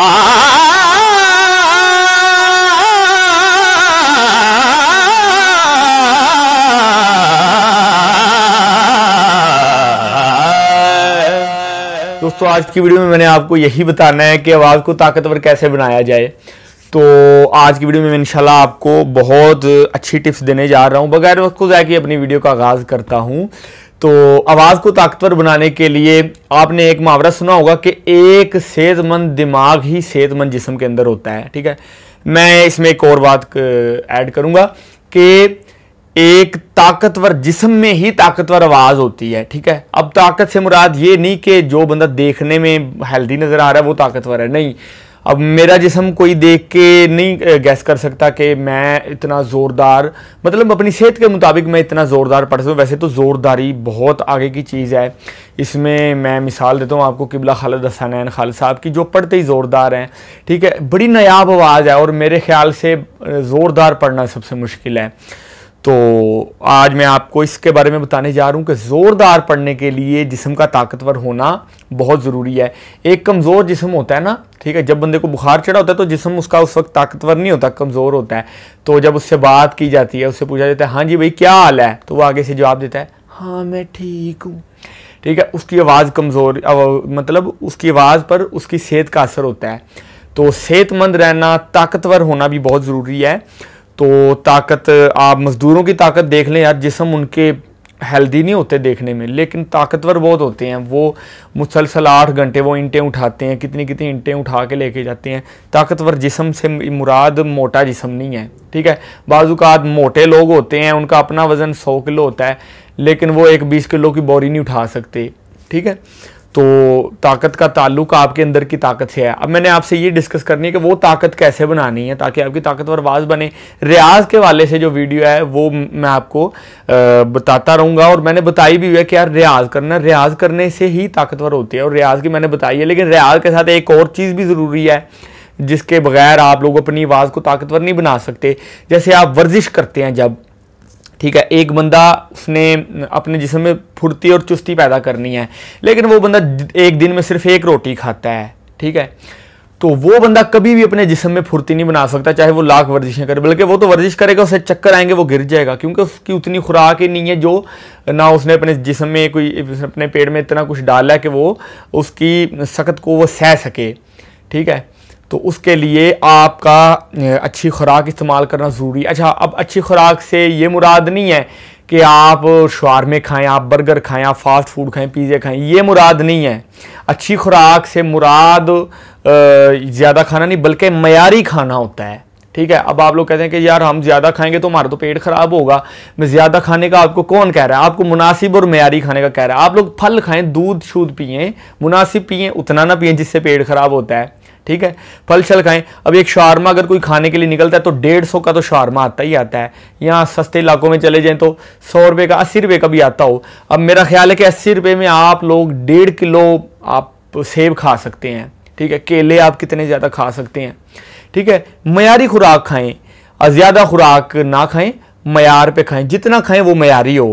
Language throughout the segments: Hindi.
दोस्तों आज की वीडियो में मैंने आपको यही बताना है कि आवाज़ को ताकतवर कैसे बनाया जाए तो आज की वीडियो में मैं इंशाल्लाह आपको बहुत अच्छी टिप्स देने जा रहा हूँ बगैर वक्त को जाके अपनी वीडियो का आगाज़ करता हूँ तो आवाज़ को ताकतवर बनाने के लिए आपने एक मुहावरा सुना होगा कि एक सेहतमंद दिमाग ही सेहतमंद जिसम के अंदर होता है ठीक है मैं इसमें एक और बात ऐड करूँगा कि एक ताकतवर जिसम में ही ताकतवर आवाज़ होती है ठीक है अब ताकत से मुराद ये नहीं कि जो बंदा देखने में हेल्दी नज़र आ रहा है वो ताकतवर है नहीं अब मेरा जिसम कोई देख के नहीं गैस कर सकता कि मैं इतना ज़ोरदार मतलब अपनी सेहत के मुताबिक मैं इतना ज़ोरदार पढ़ सकूँ वैसे तो ज़ोरदारी बहुत आगे की चीज़ है इसमें मैं मिसाल देता हूँ आपको किबला खालद हसनैन खाल साहब की जो पढ़ते ही ज़ोरदार हैं ठीक है बड़ी नायाब आवाज़ है और मेरे ख्याल से ज़ोरदार पढ़ना सबसे मुश्किल है तो आज मैं आपको इसके बारे में बताने जा रहा हूँ कि ज़ोरदार पढ़ने के लिए जिसम का ताकतवर होना बहुत ज़रूरी है एक कमज़ोर जिसम होता है ना ठीक है जब बंदे को बुखार चढ़ा होता है तो जिसम उसका उस वक्त ताकतवर नहीं होता कमज़ोर होता है तो जब उससे बात की जाती है उससे पूछा जाता है हाँ जी भाई क्या हाल है तो वो आगे से जवाब देता है हाँ मैं ठीक हूँ ठीक है उसकी आवाज़ कमज़ोर मतलब उसकी आवाज़ पर उसकी सेहत का असर होता है तो सेहतमंद रहना ताकतवर होना भी बहुत ज़रूरी है तो ताकत आप मज़दूरों की ताकत देख लें यार जिसम उनके हेल्दी नहीं होते देखने में लेकिन ताकतवर बहुत होते हैं वो मुसलसल आठ घंटे वो इंटें उठाते हैं कितनी कितनी इंटें उठा के लेके जाते हैं ताकतवर जिसम से मुराद मोटा जिसम नहीं है ठीक है बाज़ात मोटे लोग होते हैं उनका अपना वज़न सौ किलो होता है लेकिन वो एक बीस किलो की बोरी नहीं उठा सकते ठीक है तो ताकत का ताल्लुक आपके अंदर की ताकत से है अब मैंने आपसे ये डिस्कस करनी है कि वो ताकत कैसे बनानी है ताकि आपकी ताकतवर आवाज़ बने रियाज के वाले से जो वीडियो है वो मैं आपको बताता रहूँगा और मैंने बताई भी हुई है कि यार रियाज करना रियाज करने से ही ताकतवर होती है और रियाज की मैंने बताई है लेकिन रियाज के साथ एक और चीज़ भी ज़रूरी है जिसके बगैर आप लोग अपनी आवाज़ को ताकतवर नहीं बना सकते जैसे आप वर्जिश करते हैं जब ठीक है एक बंदा उसने अपने जिसम में फुर्ती और चुस्ती पैदा करनी है लेकिन वो बंदा एक दिन में सिर्फ एक रोटी खाता है ठीक है तो वो बंदा कभी भी अपने जिसम में फुर्ती नहीं बना सकता चाहे वो लाख वर्जिशें करे बल्कि वो तो वर्जिश करेगा उसे चक्कर आएंगे वो गिर जाएगा क्योंकि उसकी उतनी खुराक ही नहीं है जो ना उसने अपने जिसम में कोई अपने पेट में इतना कुछ डाला है कि वो उसकी सख्त को वो सह सके ठीक है तो उसके लिए आपका अच्छी खुराक इस्तेमाल करना ज़रूरी है अच्छा अब अच्छी खुराक से ये मुराद नहीं है कि आप शारमे खाएं आप बर्गर खाएं आप फास्ट फूड खाएं पिज़्ज़े खाएं ये मुराद नहीं है अच्छी खुराक से मुराद ज़्यादा खाना नहीं बल्कि मयारी खाना होता है ठीक है अब आप लोग कहते हैं कि यार हम ज़्यादा खाएंगे तो हमारा तो पेट ख़राब होगा मैं ज़्यादा खाने का आपको कौन कह रहा है आपको मुनासिब और मैारी खाने का कह रहा है आप लोग फल खाएँ दूध शूद पिए मुनासिब पिए उतना ना पिए जिससे पेट ख़राब होता है ठीक है फल छल खाएं अब एक शारमा अगर कोई खाने के लिए निकलता है तो डेढ़ सौ का तो शारमा आता ही आता है यहाँ सस्ते इलाकों में चले जाएँ तो सौ रुपये का अस्सी रुपये का भी आता हो अब मेरा ख्याल है कि अस्सी रुपये में आप लोग डेढ़ किलो आप सेब खा सकते हैं ठीक है केले आप कितने ज़्यादा खा सकते हैं ठीक है मयारी खुराक खाएँ ज़्यादा खुराक ना खाएँ मैार पे खाएं जितना खाएं वो मयारी हो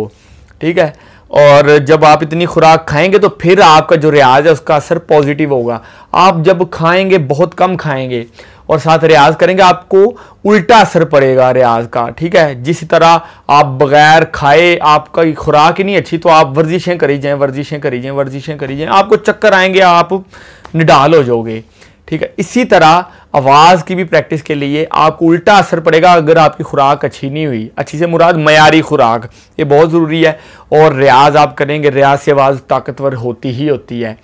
ठीक है और जब आप इतनी खुराक खाएंगे तो फिर आपका जो रियाज है उसका असर पॉजिटिव होगा आप जब खाएंगे बहुत कम खाएंगे और साथ रियाज करेंगे आपको उल्टा असर पड़ेगा रियाज का ठीक है जिस तरह आप बगैर खाए आपका खुराक ही नहीं अच्छी तो आप वर्जिशें करी जाएं वर्जिशें करी जाएं वर्जिशें करी जाएं आपको चक्कर आएंगे आप निडाल हो जाओगे ठीक है इसी तरह आवाज़ की भी प्रैक्टिस के लिए आपको उल्टा असर पड़ेगा अगर आपकी खुराक अच्छी नहीं हुई अच्छी से मुराद मयारी खुराक ये बहुत ज़रूरी है और रियाज आप करेंगे रियाज से आवाज़ ताकतवर होती ही होती है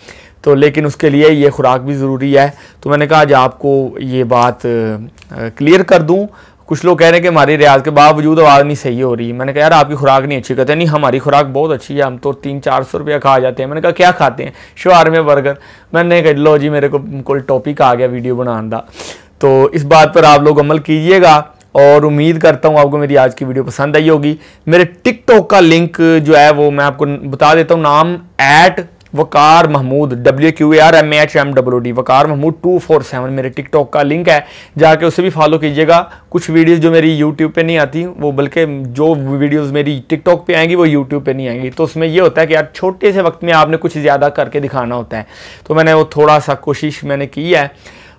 तो लेकिन उसके लिए ये खुराक भी ज़रूरी है तो मैंने कहा आज आपको ये बात क्लियर कर दूँ कुछ लोग कह रहे हैं कि हमारी रियाज के बावजूद आवाज़ नहीं सही हो रही मैंने कहा यार आपकी खुराक नहीं अच्छी कहते नहीं हमारी खुराक बहुत अच्छी है हम तो तीन चार सौ रुपया खा जाते हैं मैंने कहा क्या खाते हैं शुहार में बर्गर मैंने कह लो जी मेरे को कोई टॉपिक आ गया वीडियो बनाने का तो इस बात पर आप लोग अमल कीजिएगा और उम्मीद करता हूँ आपको मेरी आज की वीडियो पसंद आई होगी मेरे टिकटॉक का लिंक जो है वो मैं आपको बता देता हूँ नाम at Waqar Mahmood W Q R M H M W D Waqar Mahmood two four seven मेरे टिकटॉक का लिंक है जाके उसे भी फॉलो कीजिएगा कुछ वीडियोस जो मेरी यूट्यूब पे नहीं आती वो बल्कि जो वीडियोस मेरी टिकटॉक पे आएंगी वो यूट्यूब पे नहीं आएंगी तो उसमें ये होता है कि यार छोटे से वक्त में आपने कुछ ज़्यादा करके दिखाना होता है तो मैंने वो थोड़ा सा कोशिश मैंने की है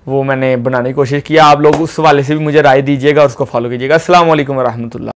वो मैंने बनाने की कोशिश की आप लोग उस वाले से भी मुझे राय दीजिएगा उसको फॉलो कीजिएगा असल वरहमल